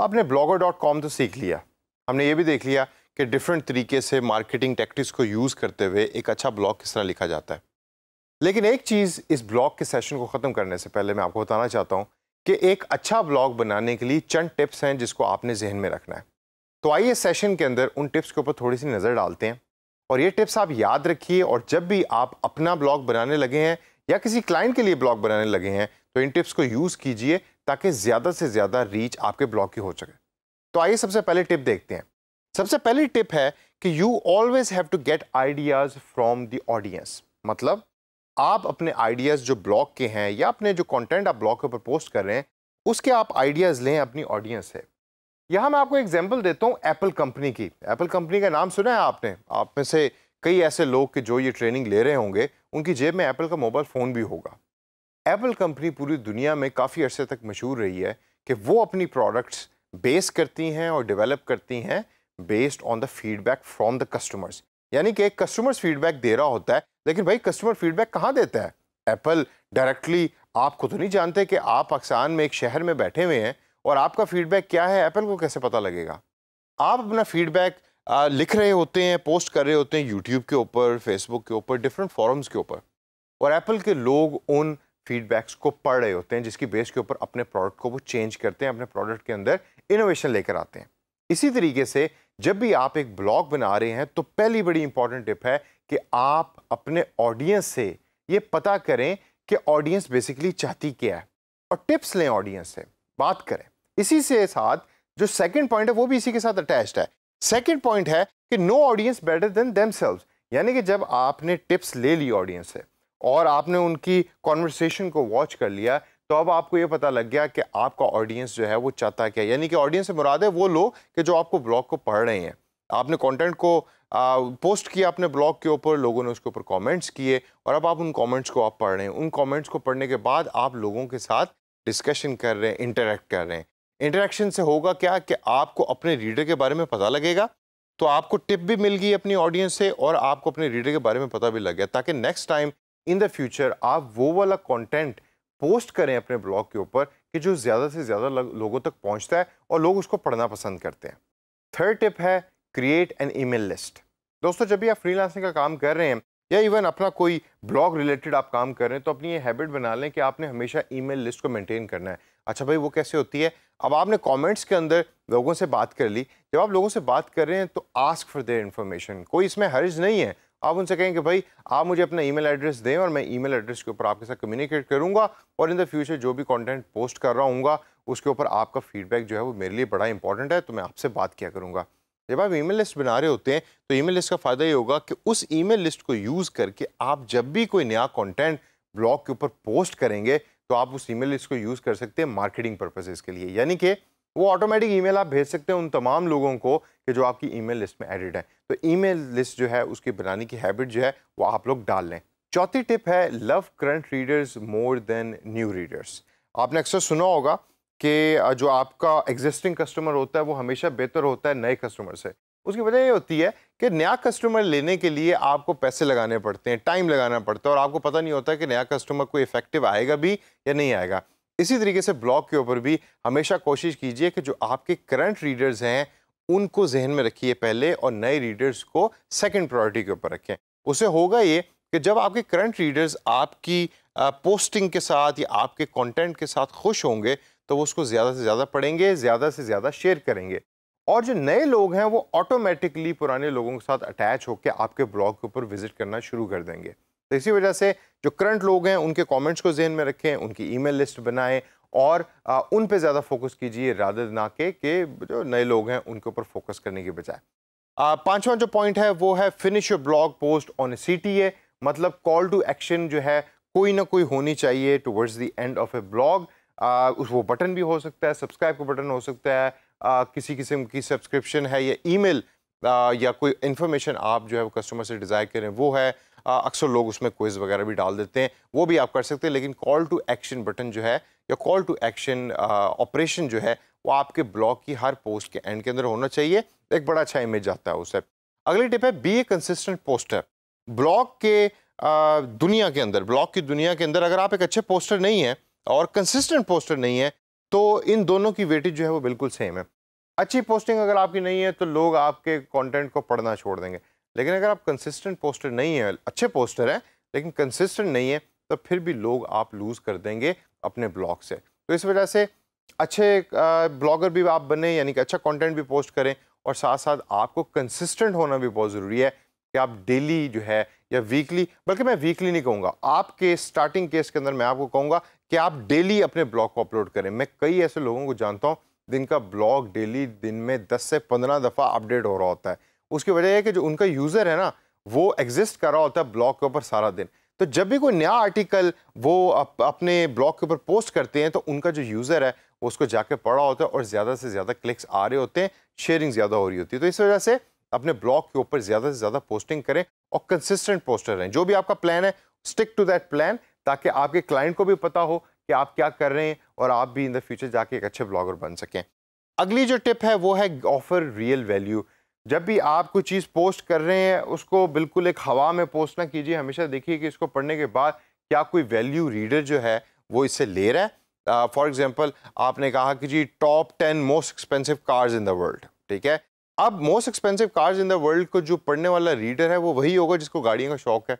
तो आपने blogger dot com तो सीख लिया हमने ये भी देख लिया कि डिफरेंट तरीके से मार्केटिंग टैक्टिक्स को यूज़ करते हुए एक अच्छा ब्लॉग किस तरह लिखा जाता है लेकिन एक चीज़ इस ब्लॉग के सेशन को ख़त्म करने से पहले मैं आपको बताना चाहता हूँ कि एक अच्छा ब्लॉग बनाने के लिए चंद टिप्स हैं जिसको आपने जहन में रखना है तो आइए सेशन के अंदर उन टिप्स के ऊपर थोड़ी सी नज़र डालते हैं और ये टिप्स आप याद रखिए और जब भी आप अपना ब्लॉग बनाने लगे हैं या किसी क्लाइंट के लिए ब्लॉग बनाने लगे हैं तो इन टिप्स को यूज़ कीजिए ताकि ज़्यादा से ज़्यादा रीच आपके ब्लॉग की हो सके तो आइए सबसे पहले टिप देखते हैं सबसे पहली टिप है कि you always have to get ideas from the audience मतलब आप अपने आइडियाज़ जो ब्लॉग के हैं या अपने जो कंटेंट आप ब्लॉग के ऊपर पोस्ट कर रहे हैं उसके आप आइडियाज़ लें अपनी ऑडियंस से यहाँ मैं आपको एग्जाम्पल देता हूँ एप्पल कंपनी की एप्पल कंपनी का नाम सुना है आपने आप में से कई ऐसे लोग के जो ये ट्रेनिंग ले रहे होंगे उनकी जेब में एप्पल का मोबाइल फ़ोन भी होगा एप्पल कंपनी पूरी दुनिया में काफ़ी अर्से तक मशहूर रही है कि वो अपनी प्रोडक्ट्स बेस करती हैं और डेवलप करती हैं based on the feedback from the customers यानी कि एक कस्टमर्स फीडबैक दे रहा होता है लेकिन भाई कस्टमर फीडबैक कहाँ देता है एप्पल डायरेक्टली आपको तो नहीं जानते कि आप पाकिस्तान में एक शहर में बैठे हुए हैं और आपका फीडबैक क्या है एप्पल को कैसे पता लगेगा आप अपना फीडबैक लिख रहे होते हैं पोस्ट कर रहे होते हैं यूट्यूब के ऊपर फेसबुक के ऊपर डिफरेंट फॉरम्स के ऊपर और एप्पल के लोग उन फीडबैक्स को पढ़ रहे होते हैं जिसकी बेस के ऊपर अपने प्रोडक्ट को वो चेंज करते हैं अपने प्रोडक्ट के अंदर इनोवेशन लेकर आते हैं इसी तरीके से जब भी आप एक ब्लॉग बना रहे हैं तो पहली बड़ी इंपॉर्टेंट टिप है कि आप अपने ऑडियंस से ये पता करें कि ऑडियंस बेसिकली चाहती क्या है और टिप्स लें ऑडियंस से बात करें इसी से साथ जो सेकंड पॉइंट है वो भी इसी के साथ अटैच्ड है सेकंड पॉइंट है कि know audience better than them यानी कि जब आपने टिप्स ले ली ऑडियंस से और आपने उनकी कॉन्वर्सेशन को वॉच कर लिया तो अब आपको ये पता लग गया कि आपका ऑडियंस जो है वो चाहता क्या यानी कि ऑडियंस से मुराद है वो लोग कि जो आपको ब्लॉग को पढ़ रहे हैं आपने कंटेंट को आ, पोस्ट किया अपने ब्लॉग के ऊपर लोगों ने उसके ऊपर कमेंट्स किए और अब आप उन कमेंट्स को आप पढ़ रहे हैं उन कमेंट्स को पढ़ने के बाद आप लोगों के साथ डिस्कशन कर रहे हैं इंटरेक्ट कर रहे हैं इंटरेक्शन से होगा क्या कि आपको अपने रीडर के बारे में पता लगेगा तो आपको टिप भी मिल गई अपनी ऑडियंस से और आपको अपने रीडर के बारे में पता भी लग गया ताकि next time in the future आप वो वाला कंटेंट पोस्ट करें अपने ब्लॉग के ऊपर कि जो ज़्यादा से ज़्यादा लोगों तक पहुंचता है और लोग उसको पढ़ना पसंद करते हैं थर्ड टिप है क्रिएट एन ईमेल लिस्ट दोस्तों जब भी आप फ्रीलांसिंग का काम कर रहे हैं या इवन अपना कोई ब्लॉग रिलेटेड आप काम कर रहे हैं तो अपनी ये हैबिट बना लें कि आपने हमेशा ईमेल लिस्ट को मेंटेन करना है अच्छा भाई वो कैसे होती है अब आपने कमेंट्स के अंदर लोगों से बात कर ली जब आप लोगों से बात कर रहे हैं तो आस्क फॉर देयर इन्फॉर्मेशन कोई इसमें हर्ज नहीं है आप उनसे कहें कि भाई आप मुझे अपना ईमेल एड्रेस दें और मैं ईमेल एड्रेस के ऊपर आपके साथ कम्युनिकेट करूँगा और इन द फ्यूचर जो भी कंटेंट पोस्ट कर रहा हूँ उसके ऊपर आपका फीडबैक जो है वो मेरे लिए बड़ा इंपॉर्टेंट है तो मैं आपसे बात किया करूँगा जब आप ईमेल लिस्ट बना रहे होते हैं तो ईमेल लिस्ट का फ़ायदा ये होगा कि उस ईमेल लिस्ट को यूज़ करके आप जब भी कोई नया कॉन्टेंट ब्लॉग के ऊपर पोस्ट करेंगे तो आप उस ई लिस्ट को यूज़ कर सकते हैं मार्केटिंग पर्पजेज़ के लिए यानी कि वो ऑटोमेटिक ईमेल आप भेज सकते हैं उन तमाम लोगों को कि जो आपकी ईमेल लिस्ट में एडिड है तो ईमेल लिस्ट जो है उसकी बनाने की हैबिट जो है वो आप लोग डाल लें चौथी टिप है love current readers more than new readers आपने अक्सर सुना होगा कि जो आपका एग्जिस्टिंग कस्टमर होता है वो हमेशा बेहतर होता है नए कस्टमर से उसकी वजह ये होती है कि नया कस्टमर लेने के लिए आपको पैसे लगाने पड़ते हैं टाइम लगाना पड़ता है और आपको पता नहीं होता कि नया कस्टमर कोई इफेक्टिव आएगा भी या नहीं आएगा इसी तरीके से ब्लॉग के ऊपर भी हमेशा कोशिश कीजिए कि जो आपके करंट रीडर्स हैं उनको जहन में रखिए पहले और नए रीडर्स को सेकंड प्रायोरिटी के ऊपर रखें उसे होगा ये कि जब आपके करंट रीडर्स आपकी पोस्टिंग के साथ या आपके कंटेंट के साथ खुश होंगे तो वो उसको ज़्यादा से ज़्यादा पढ़ेंगे ज़्यादा से ज़्यादा शेयर करेंगे और जो नए लोग हैं वो ऑटोमेटिकली पुराने लोगों के साथ अटैच होकर आपके ब्लॉग के ऊपर विज़िट करना शुरू कर देंगे तो इसी वजह से जो करंट लोग हैं उनके कमेंट्स को जहन में रखें उनकी ईमेल लिस्ट बनाएं और आ, उन पे ज़्यादा फोकस कीजिए रादर ना के कि जो नए लोग हैं उनके ऊपर फोकस करने के बजाय पांचवा जो पॉइंट है वो है finish your blog post on a C T A मतलब कॉल टू एक्शन जो है कोई ना कोई होनी चाहिए towards the end of a blog उस वो बटन भी हो सकता है सब्सक्राइब का बटन हो सकता है आ, किसी किस्म की सब्सक्रिप्शन है या ई या कोई इन्फॉर्मेशन आप जो है वो कस्टमर से डिज़ायर करें वो है अक्सर लोग उसमें क्विज वगैरह भी डाल देते हैं वो भी आप कर सकते हैं लेकिन कॉल टू एक्शन बटन जो है या कॉल टू एक्शन ऑपरेशन जो है वो आपके ब्लॉग की हर पोस्ट के एंड के अंदर होना चाहिए एक बड़ा अच्छा इमेज आता है उसे अगली टिप है be a consistent poster blog के आ, दुनिया के अंदर ब्लॉग की दुनिया के अंदर अगर आप एक अच्छे पोस्टर नहीं हैं और कंसिस्टेंट पोस्टर नहीं है तो इन दोनों की वेटेज जो है वो बिल्कुल सेम है अच्छी पोस्टिंग अगर आपकी नहीं है तो लोग आपके कंटेंट को पढ़ना छोड़ देंगे लेकिन अगर आप कंसिस्टेंट पोस्टर नहीं है अच्छे पोस्टर हैं लेकिन कंसिस्टेंट नहीं है तो फिर भी लोग आप लूज़ कर देंगे अपने ब्लॉग से तो इस वजह से अच्छे ब्लॉगर भी आप बने यानी कि अच्छा कंटेंट भी पोस्ट करें और साथ साथ आपको कंसिस्टेंट होना भी बहुत ज़रूरी है कि आप डेली जो है या वीकली बल्कि मैं वीकली नहीं कहूँगा आपके स्टार्टिंग केस के अंदर मैं आपको कहूँगा कि आप डेली अपने ब्लॉग को अपलोड करें मैं कई ऐसे लोगों को जानता हूँ जिनका ब्लॉग डेली दिन में दस से पंद्रह दफ़ा अपडेट हो रहा होता है उसकी वजह यह कि जो उनका यूज़र है ना वो एग्जिस्ट कर रहा होता है ब्लॉग के ऊपर सारा दिन तो जब भी कोई नया आर्टिकल वो अप, अपने ब्लॉग के ऊपर पोस्ट करते हैं तो उनका जो यूज़र है वो उसको जाके पढ़ा होता है और ज़्यादा से ज़्यादा क्लिक्स आ रहे होते हैं शेयरिंग ज़्यादा हो रही होती है तो इस वजह से अपने ब्लॉग के ऊपर ज़्यादा से ज़्यादा पोस्टिंग करें और कंसिस्टेंट पोस्टर रहें जो भी आपका प्लान है स्टिक टू दैट प्लान ताकि आपके क्लाइंट को भी पता हो कि आप क्या कर रहे हैं और आप भी इन द फ्यूचर जाके एक अच्छे ब्लॉगर बन सकें अगली जो टिप है वो है ऑफर रियल वैल्यू जब भी आप कोई चीज़ पोस्ट कर रहे हैं उसको बिल्कुल एक हवा में पोस्ट ना कीजिए हमेशा देखिए कि इसको पढ़ने के बाद क्या कोई वैल्यू रीडर जो है वो इसे ले रहा है फॉर uh, एग्ज़ाम्पल आपने कहा कि जी top ten most expensive cars in the world ठीक है अब most expensive cars in the world को जो पढ़ने वाला रीडर है वो वही होगा जिसको गाड़ियों का शौक है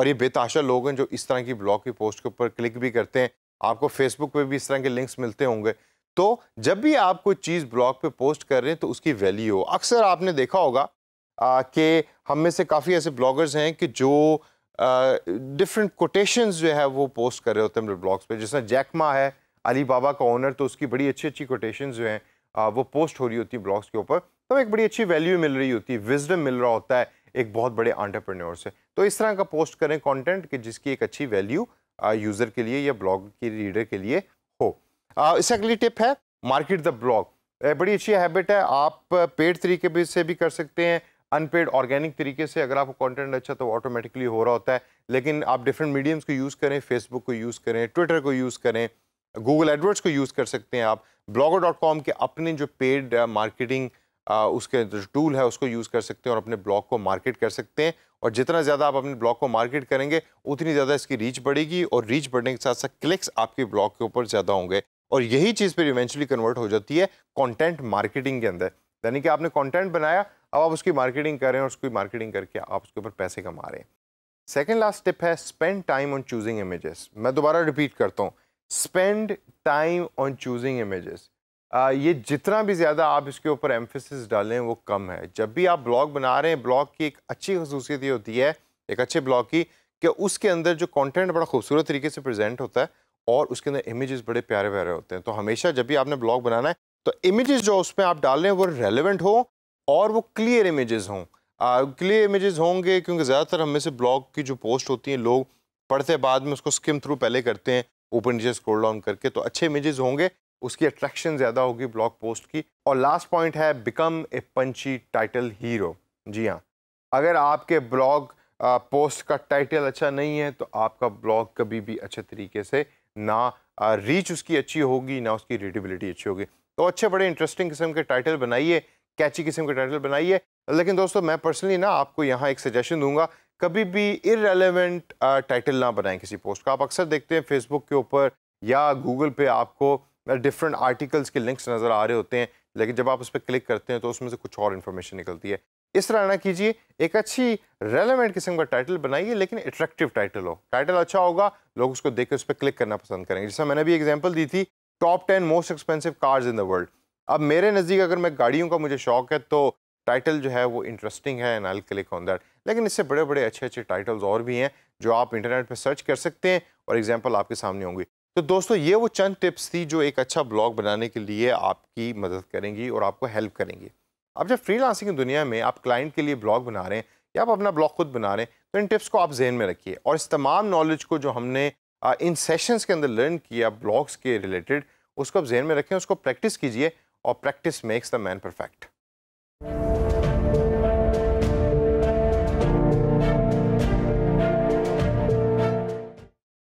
और ये बेताशा लोग हैं जो इस तरह की ब्लॉग की पोस्ट के ऊपर क्लिक भी करते हैं आपको फेसबुक पर भी इस तरह के लिंक्स मिलते होंगे तो जब भी आप कोई चीज़ ब्लॉग पे पोस्ट कर रहे हैं तो उसकी वैल्यू हो अक्सर आपने देखा होगा कि हम में से काफ़ी ऐसे ब्लॉगर्स हैं कि जो डिफरेंट कोटेशंस जो है वो पोस्ट कर रहे होते हैं ब्लॉग्स पे जिसमें जैकमा है अली बाबा का ओनर तो उसकी बड़ी अच्छी अच्छी कोटेशन जो हैं वो पोस्ट हो रही होती है ब्लॉग्स के ऊपर तो एक बड़ी अच्छी वैल्यू मिल रही होती है विजडम मिल रहा होता है एक बहुत बड़े आंटरप्रेन्योर से तो इस तरह का पोस्ट करें कंटेंट कि जिसकी एक अच्छी वैल्यू यूज़र के लिए या ब्लॉग की रीडर के लिए इससे अगली टिप है मार्केट द ब्लॉग बड़ी अच्छी हैबिट है आप पेड तरीके से भी कर सकते हैं अनपेड ऑर्गेनिक तरीके से अगर आपको कंटेंट अच्छा तो ऑटोमेटिकली हो रहा होता है लेकिन आप डिफरेंट मीडियम्स को यूज़ करें फेसबुक को यूज़ करें ट्विटर को यूज़ करें गूगल एडवर्ड्स को यूज़ कर सकते हैं आप ब्लॉगर डॉट कॉम के अपने जो पेड मार्केटिंग उसके जो टूल है उसको यूज़ कर सकते हैं और अपने ब्लॉग को मार्केट कर सकते हैं और जितना ज़्यादा आप अपने ब्लॉग को मार्केट करेंगे उतनी ज़्यादा इसकी रीच बढ़ेगी और रीच बढ़ने के साथ साथ क्लिक्स आपके ब्लॉग के ऊपर ज़्यादा होंगे और यही चीज़ फिर इवेंचुअली कन्वर्ट हो जाती है कंटेंट मार्केटिंग के अंदर यानी कि आपने कंटेंट बनाया अब आप उसकी मार्केटिंग कर रहे हैं और उसकी मार्केटिंग करके आप उसके ऊपर पैसे कमा रहे हैं सेकेंड लास्ट टिप है spend time on choosing images मैं दोबारा रिपीट करता हूँ spend time on choosing images ये जितना भी ज़्यादा आप इसके ऊपर एम्फेसिस डालें वो कम है जब भी आप ब्लॉग बना रहे हैं ब्लॉग की एक अच्छी खसूसियत ये होती है एक अच्छे ब्लॉग की कि उसके अंदर जो कंटेंट बड़ा खूबसूरत तरीके से प्रेजेंट होता है और उसके अंदर इमेजेस बड़े प्यारे प्यारे होते हैं तो हमेशा जब भी आपने ब्लॉग बनाना है तो इमेजेस जो उसमें आप डाल रहे हैं वो रेलिवेंट हो और वो क्लियर इमेजेस हों क्लियर इमेजेस होंगे क्योंकि ज़्यादातर हमें से ब्लॉग की जो पोस्ट होती हैं लोग पढ़ते बाद में उसको स्किम थ्रू पहले करते हैं ओपन नीचे स्क्रोल डाउन करके तो अच्छे इमेजेस होंगे उसकी अट्रैक्शन ज़्यादा होगी ब्लॉग पोस्ट की और लास्ट पॉइंट है become a punchy title hero जी हाँ अगर आपके ब्लॉग पोस्ट का टाइटल अच्छा नहीं है तो आपका ब्लॉग कभी भी अच्छे तरीके से ना रीच उसकी अच्छी होगी ना उसकी रीडेबिलिटी अच्छी होगी तो अच्छे बड़े इंटरेस्टिंग किस्म के टाइटल बनाइए कैची किस्म के टाइटल बनाइए लेकिन दोस्तों मैं पर्सनली ना आपको यहाँ एक सजेशन दूंगा कभी भी इरेलीवेंट टाइटल ना बनाएं किसी पोस्ट का आप अक्सर देखते हैं फेसबुक के ऊपर या गूगल पे आपको डिफरेंट आर्टिकल्स के लिंक्स नज़र आ रहे होते हैं लेकिन जब आप उस पर क्लिक करते हैं तो उसमें से कुछ और इन्फॉर्मेशन निकलती है इस तरह ना कीजिए एक अच्छी रेलिवेंट किस्म का टाइटल बनाइए लेकिन अट्रैक्टिव टाइटल हो टाइटल अच्छा होगा लोग उसको देख के उस पर क्लिक करना पसंद करेंगे जैसा मैंने भी एग्जाम्पल दी थी top ten most expensive cars in the world अब मेरे नज़दीक अगर मैं गाड़ियों का मुझे शौक है तो टाइटल जो है वो इंटरेस्टिंग है and all click on that लेकिन इससे बड़े बड़े अच्छे अच्छे टाइटल्स और भी हैं जो आप इंटरनेट पर सर्च कर सकते हैं और एग्जाम्पल आपके सामने होंगी तो दोस्तों ये वो चंद टिप्स थी जो एक अच्छा ब्लॉग बनाने के लिए आपकी मदद करेंगी और आपको हेल्प करेंगी अब जब फ्रीलांसिंग की दुनिया में आप क्लाइंट के लिए ब्लॉग बना रहे हैं या आप अपना ब्लॉग खुद बना रहे हैं तो इन टिप्स को आप जहन में रखिए और इस तमाम नॉलेज को जो हमने इन सेशंस के अंदर लर्न किया ब्लॉग्स के रिलेटेड उसको आप जहन में रखें उसको प्रैक्टिस कीजिए और practice makes the man perfect